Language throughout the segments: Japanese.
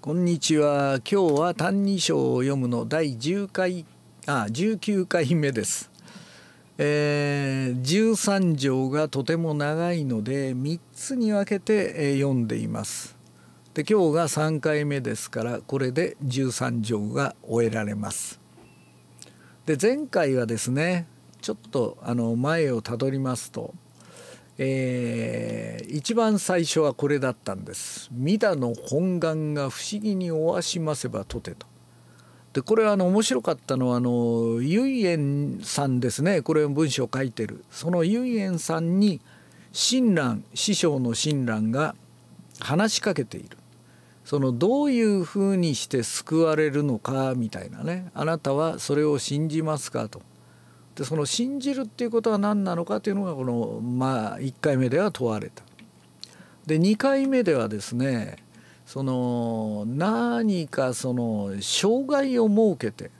こんにちは今日は「歎異抄を読む」の第1回あ19回目です。えー、13条がとても長いので3つに分けて、えー、読んでいます。で今日が3回目ですからこれで13条が終えられます。で前回はですねちょっとあの前をたどりますと「えー、一番最初はこれだったんです。ミダの本願が不思議におわしませばとてと。これはあの面白かったのはあの唯円さんですねこれ文章書いてるその唯円さんに親鸞師匠の親鸞が話しかけているそのどういうふうにして救われるのかみたいなねあなたはそれを信じますかとでその信じるっていうことは何なのかというのがこの、まあ、1回目では問われた。で2回目ではですねその何かその障害を設けて、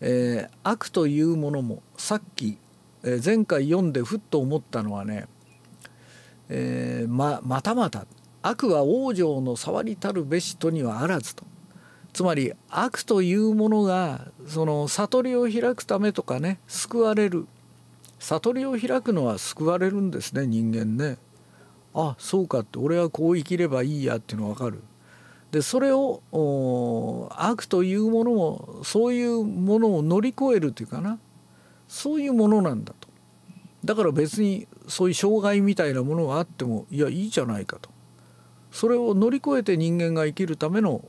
えー、悪というものもさっき、えー、前回読んでふっと思ったのはね、えー、ままたまた悪は往生の触りたるべしとにはあらずとつまり悪というものがその悟りを開くためとかね救われる悟りを開くのは救われるんですね人間ね。あそうかって俺はこう生きればいいやっていうの分かる。でそれを悪というものもそういうものを乗り越えるというかなそういうものなんだと。だから別にそういう障害みたいなものがあってもいやいいじゃないかと。それを乗り越えて人間が生きるための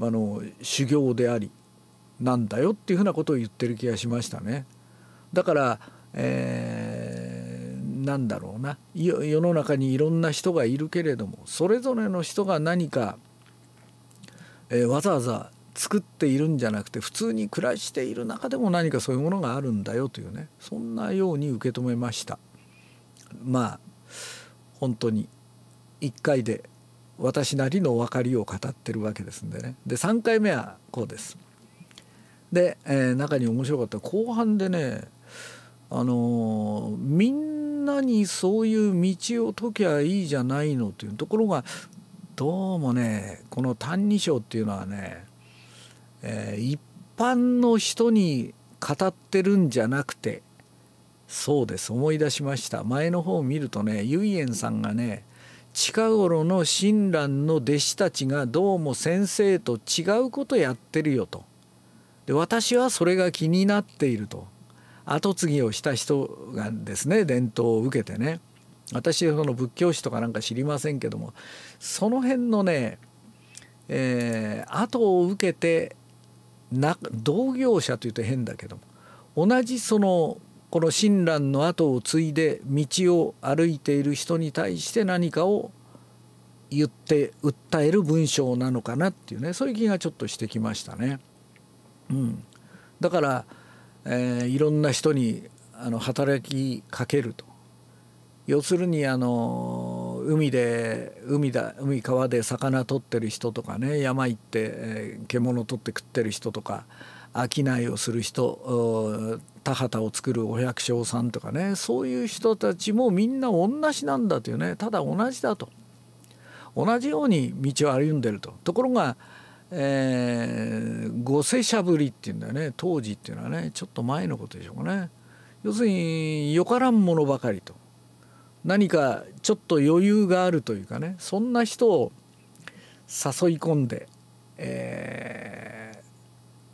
あの修行でありなんだよっていうふうなことを言ってる気がしましたね。だから、えー、なんだろうな世の中にいろんな人がいるけれどもそれぞれの人が何か、えー、わざわざ作っているんじゃなくて普通に暮らしている中でも何かそういうものがあるんだよというねそんなように受け止めました。まあ本当に1回で私なりのお分かりを語ってるわけですんでねで3回目はこうです。で、えー、中に面白かった後半でねあのー、みんなにそういう道を解きゃいいじゃないのというところがどうもねこの「歎異抄」っていうのはね、えー、一般の人に語ってるんじゃなくてそうです思い出しました前の方を見るとね唯円さんがね近頃の親鸞の弟子たちがどうも先生と違うことやってるよと。で私はそれが気になっていると跡継ぎをした人がですね伝統を受けてね私その仏教史とかなんか知りませんけどもその辺のね、えー、後を受けてな同業者というと変だけども同じそのこの親鸞の後を継いで道を歩いている人に対して何かを言って訴える文章なのかなっていうねそういう気がちょっとしてきましたね。うん、だから、えー、いろんな人にあの働きかけると要するにあの海で海だ海川で魚取ってる人とかね山行って、えー、獣取って食ってる人とか商いをする人田畑を作るお百姓さんとかねそういう人たちもみんな同じなんだというねただ同じだと同じように道を歩んでると。ところがえー、ごせしゃぶりっていうんだよね当時っていうのはねちょっと前のことでしょうかね要するによからんものばかりと何かちょっと余裕があるというかねそんな人を誘い込んで、えー、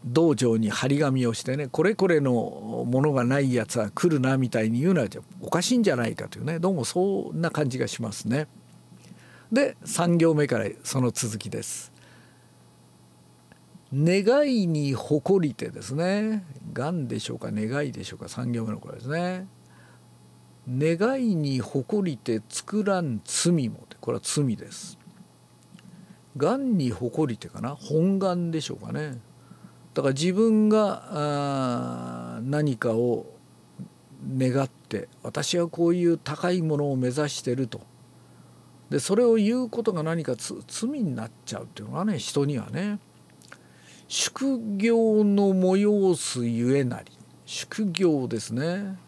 道場に張り紙をしてねこれこれのものがないやつは来るなみたいに言うのはおかしいんじゃないかというねどうもそんな感じがしますね。で3行目からその続きです。願いに誇りてですね願でしょうか願いでしょうか3行目のこれですね願いに誇りて作らん罪もこれは罪です願に誇りてかな本願でしょうかねだから自分があ何かを願って私はこういう高いものを目指してるとでそれを言うことが何か罪になっちゃうっていうのはね人にはね宿業の催すゆえなり宿業ですね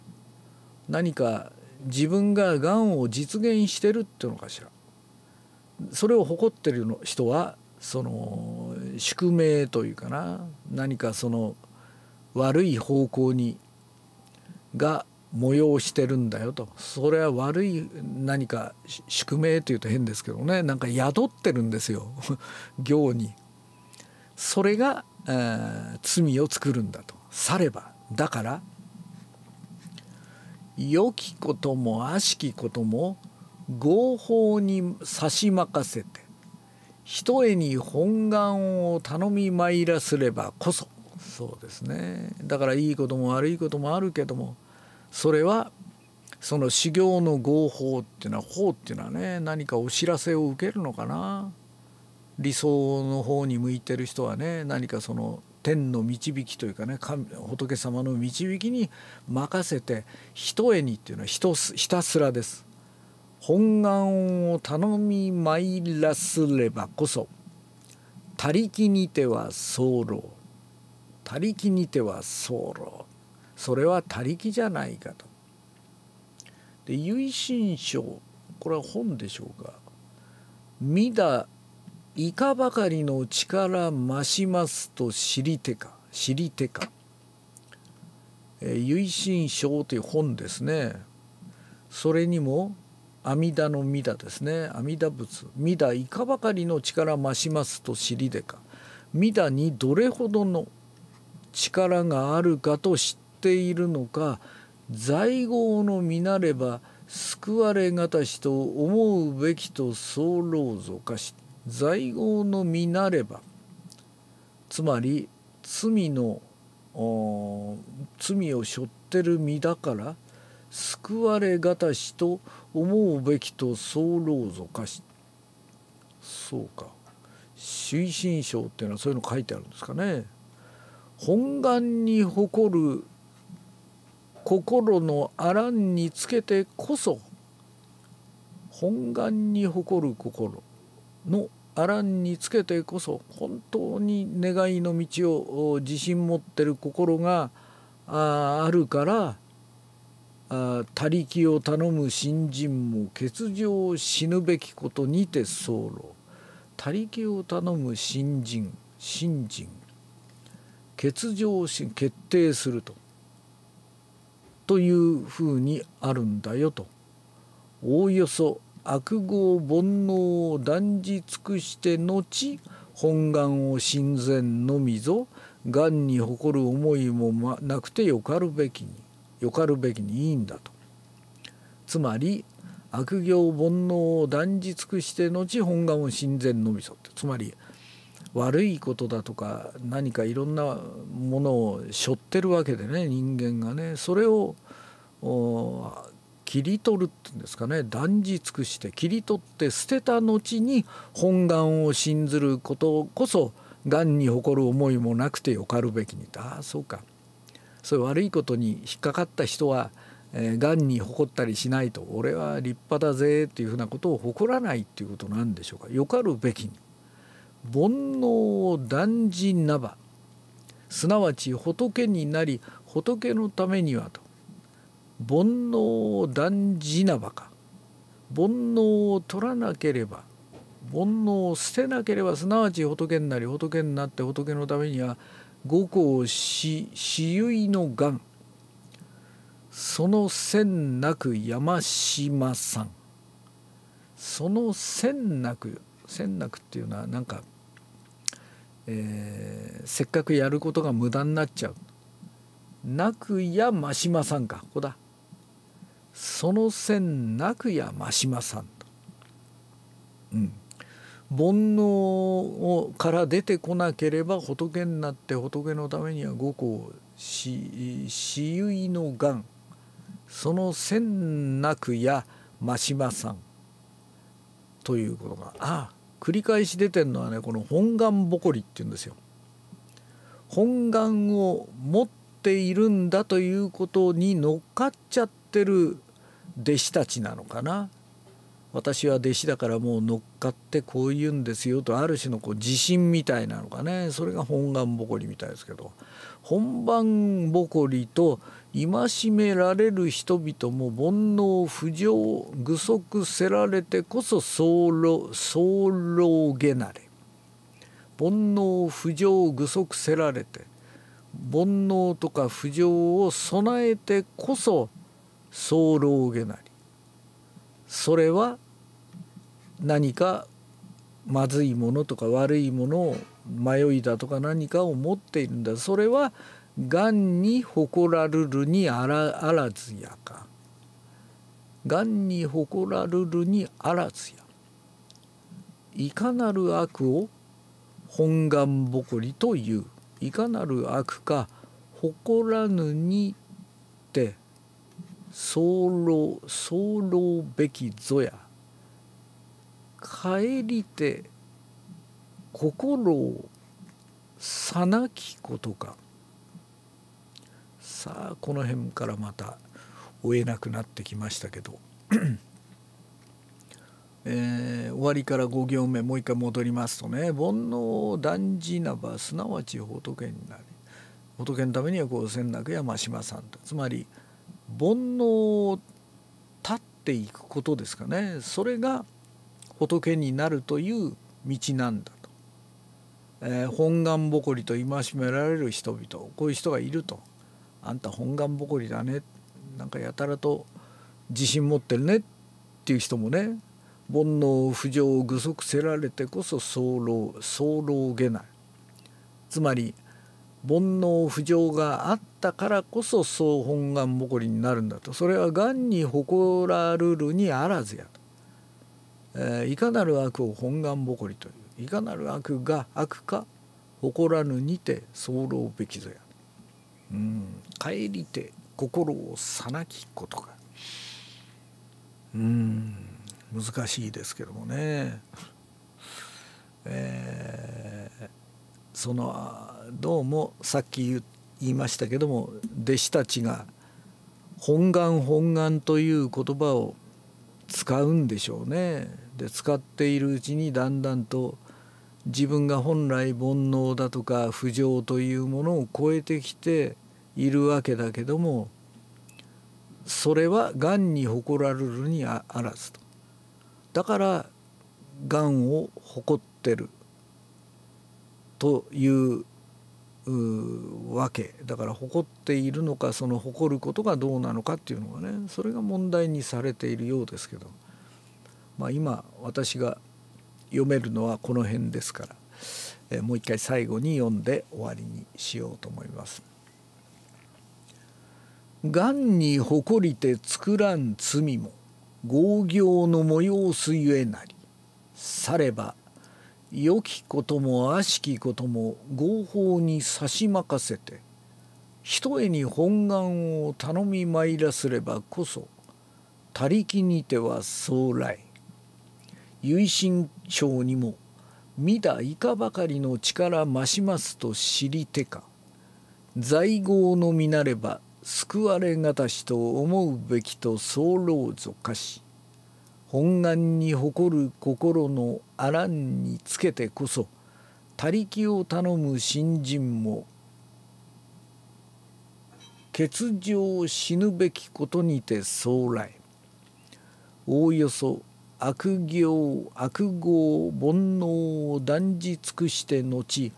何か自分ががんを実現してるっていうのかしらそれを誇ってるの人はその宿命というかな何かその悪い方向にが催してるんだよとそれは悪い何か宿命というと変ですけどねなんか宿ってるんですよ行 に。それがえ罪を作るんだとさればだから良きことも悪しきことも合法に差し任せてひとえに本願を頼みまいらすればこそそうですねだからいいことも悪いこともあるけどもそれはその修行の合法っていうのは法っていうのはね何かお知らせを受けるのかな理想の方に向いてる人はね何かその天の導きというかね仏様の導きに任せてとえにっていうのはひたすらです。本願を頼みまいらすればこそ他力にては候他力にては候それは他力じゃないかと。で「唯心書」これは本でしょうか「見だいかばかりの力増しますと知りてか知りてか、えー、唯心章という本ですねそれにも阿弥陀の弥陀ですね阿弥陀仏弥陀いかばかりの力増しますと知りてか弥陀にどれほどの力があるかと知っているのか在業の御なれば救われがたしと思うべきと総老像かし在業の身なればつまり罪の罪を背負ってる身だから救われがたしと思うべきとろうぞかしそうか推進賞っていうのはそういうの書いてあるんですかね。本願に誇る心のあらんにつけてこそ本願に誇る心のあらんにつけてこそ本当に願いの道を自信持ってる心があるから「他力を頼む新人も欠場死ぬべきことにて候」「他力を頼む新人新人」欠場し決定するとというふうにあるんだよとおおよそ悪号煩悩を断じ尽くして後本願を親善のみぞがんに誇る思いもなくてよかるべきによかるべきにいいんだと。つまり悪行煩悩を断じ尽くして後本願を親善のみぞってつまり悪いことだとか何かいろんなものを背負ってるわけでね人間がねそれを切り取るって言うんですかね断じ尽くして切り取って捨てた後に本願を信ずることこそ癌に誇る思いもなくてよかるべきにああそうかそういう悪いことに引っかかった人はえー、癌に誇ったりしないと俺は立派だぜというふうなことを誇らないっていうことなんでしょうかよかるべきに煩悩を断じなばすなわち仏になり仏のためにはと煩悩を断じなばか煩悩を取らなければ煩悩を捨てなければすなわち仏になり仏になって仏のためには五行し死結のん。その線なく山島さんその線なく線なくっていうのはなんか、えー、せっかくやることが無駄になっちゃうなくや真島さんかここだその線なくや真島さんうん、煩悩をから出てこなければ仏になって仏のためには五行死いの癌その線なくや真島さんということがああ繰り返し出てるのはねこの本願ぼこりっていうんですよ。本願を持っているんだということに乗っかっちゃってってる弟子たちなのかな私は弟子だからもう乗っかってこう言うんですよとある種のこう自信みたいなのかねそれが本願ぼこりみたいですけど本番ぼこりと戒められる人々も煩悩不浄愚足せられてこそ早漏早漏げなれ煩悩不浄愚足せられて煩悩とか不浄を備えてこそ早漏げなりそれは何かまずいものとか悪いものを迷いだとか何かを持っているんだそれはがんに誇らるるにあらあらずやかがんに誇らるるにあらずやいかなる悪を本願ぼこりといういかなる悪か誇らぬに漏早漏べきぞや帰りて心をさなきことかさあこの辺からまた追えなくなってきましたけど えー、終わりから5行目もう一回戻りますとね「煩悩断じなばすなわち仏になり仏のためにはこう千楽山島やさんと」つまり「煩悩を立っていくことですかねそれが仏になるという道なんだと、えー、本願誇りと戒められる人々こういう人がいるとあんた本願誇りだねなんかやたらと自信持ってるねっていう人もね煩悩不浄を具足せられてこそ早漏早漏げないつまり「煩悩不浄があったからこそ総本願誇こりになるんだとそれはがんに誇らるるにあらずやと、えー、いかなる悪を本願誇こりといういかなる悪が悪か誇らぬにて候べきぞやうん帰りて心をさなきことかうん難しいですけどもねえー、そのどうもさっき言いましたけども弟子たちが本願本願という言葉を使うんでしょうね。で使っているうちにだんだんと自分が本来煩悩だとか不浄というものを超えてきているわけだけどもそれはがんに誇られるにあらずと。だからがんを誇ってるというわけだから誇っているのかその誇ることがどうなのかっていうのがねそれが問題にされているようですけど、まあ、今私が読めるのはこの辺ですから、えー、もう一回最後に読んで終わりにしようと思います。がんに誇りて作らん罪も業の催すゆえなりされば良きことも悪しきことも合法に差し任せてひとえに本願を頼み参らすればこそ他力にては将来唯心賞にも見たいかばかりの力増しますと知りてか在業のみなれば救われがたしと思うべきと候ぞかし本願に誇る心のあらんにつけてこそ他力を頼む新人も欠場死ぬべきことにて将来おおよそ悪行悪業煩悩を断じ尽くして後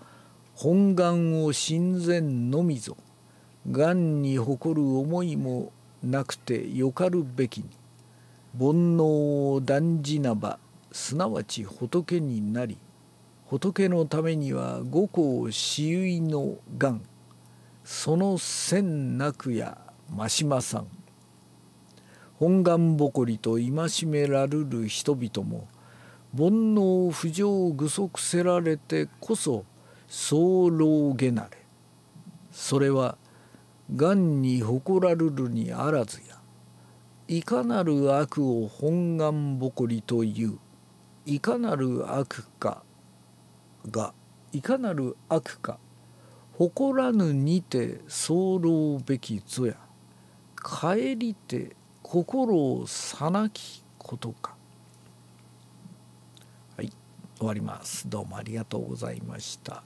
本願を親善のみぞがんに誇る思いもなくてよかるべきに煩悩を断じなばすなわち仏になり仏のためには五行死結の願その千なくや真島さん本願誇りと戒められる人々も煩悩不浄愚足せられてこそ早老げなれそれは癌に誇らるるにあらずやいかなる悪を本願ぼこりといういかなる悪かがいかなる悪か誇らぬにて候べきぞや帰りて心をさなきことかはい終わりますどうもありがとうございました。